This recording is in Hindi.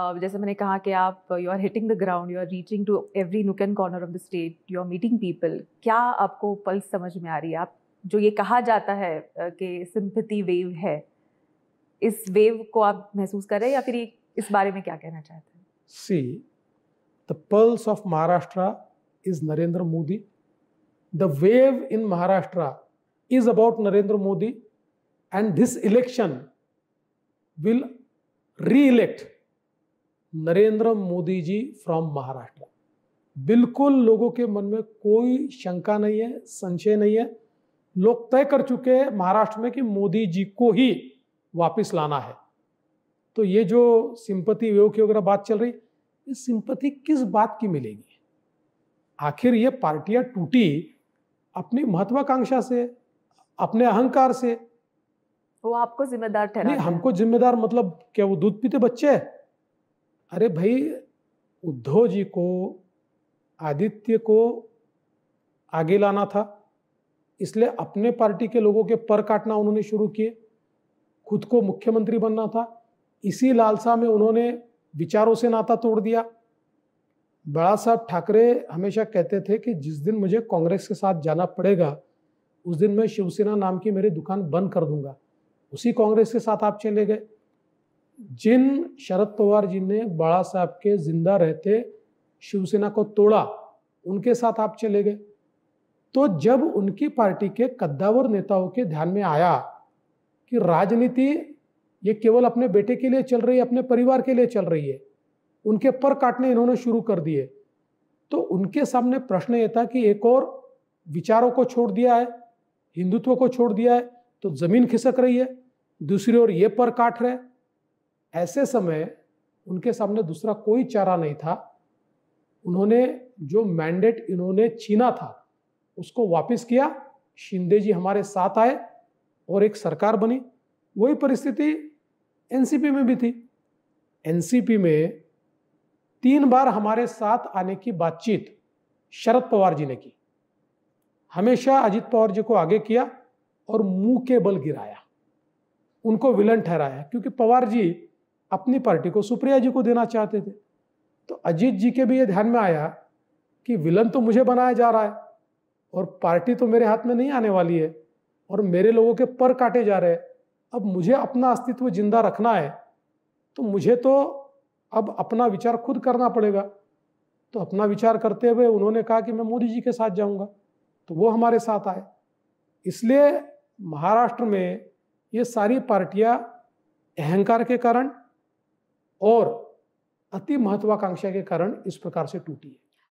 Uh, जैसे मैंने कहा कि आप you are hitting the ground you are reaching to every nook and corner of the state you are meeting people क्या आपको पल्स समझ में आ रही है आप जो ये कहा जाता है uh, कि सिंपथी वेव है इस वेव को आप महसूस कर रहे हैं या फिर इस बारे में क्या कहना चाहते हैं see the pulse of Maharashtra is Narendra Modi the wave in Maharashtra is about Narendra Modi and this election will reelect Narendra Modi ji from Maharashtra बिल्कुल लोगों के मन में कोई शंका नहीं है संशय नहीं है लोग तय कर चुके हैं महाराष्ट्र में कि मोदी जी को ही वापस लाना है तो ये जो सिंपति वेव की वगैरह बात चल रही ये सिंपति किस बात की मिलेगी आखिर ये पार्टियां टूटी अपनी महत्वाकांक्षा से अपने अहंकार से वो आपको जिम्मेदार ठहरा नहीं हमको जिम्मेदार मतलब क्या वो दूध पीते बच्चे है अरे भाई उद्धव जी को आदित्य को आगे लाना था इसलिए अपने पार्टी के लोगों के पर काटना उन्होंने शुरू किए खुद को मुख्यमंत्री बनना था इसी लालसा में उन्होंने विचारों से नाता तोड़ दिया बड़ा साहब ठाकरे हमेशा कहते थे कि जिस दिन मुझे कांग्रेस के साथ जाना पड़ेगा उस दिन मैं शिवसेना नाम की मेरी दुकान बंद कर दूंगा उसी कांग्रेस के साथ आप चले गए जिन शरद पवार जी ने बाड़ा साहब के जिंदा रहते शिवसेना को तोड़ा उनके साथ आप चले गए तो जब उनकी पार्टी के कद्दावर नेताओं के ध्यान में आया कि राजनीति ये केवल अपने बेटे के लिए चल रही है अपने परिवार के लिए चल रही है उनके पर काटने इन्होंने शुरू कर दिए तो उनके सामने प्रश्न ये था कि एक और विचारों को छोड़ दिया है हिंदुत्व को छोड़ दिया है तो जमीन खिसक रही है दूसरी ओर ये पर काट रहे ऐसे समय उनके सामने दूसरा कोई चारा नहीं था उन्होंने जो मैंडेट इन्होंने छीना था उसको वापस किया शिंदे जी हमारे साथ आए और एक सरकार बनी वही परिस्थिति एनसीपी में भी थी एनसीपी में तीन बार हमारे साथ आने की बातचीत शरद पवार जी ने की हमेशा अजित पवार जी को आगे किया और मुंह के बल गिराया उनको विलन ठहराया क्योंकि पवार जी अपनी पार्टी को सुप्रिया जी को देना चाहते थे तो अजीत जी के भी ये ध्यान में आया कि विलन तो मुझे बनाया जा रहा है और पार्टी तो मेरे हाथ में नहीं आने वाली है और मेरे लोगों के पर काटे जा रहे हैं अब मुझे अपना अस्तित्व जिंदा रखना है तो मुझे तो अब अपना विचार खुद करना पड़ेगा तो अपना विचार करते हुए उन्होंने कहा कि मैं मोदी जी के साथ जाऊंगा तो वो हमारे साथ आए इसलिए महाराष्ट्र में ये सारी पार्टियां अहंकार के कारण और अति महत्वाकांक्षा के कारण इस प्रकार से टूटी है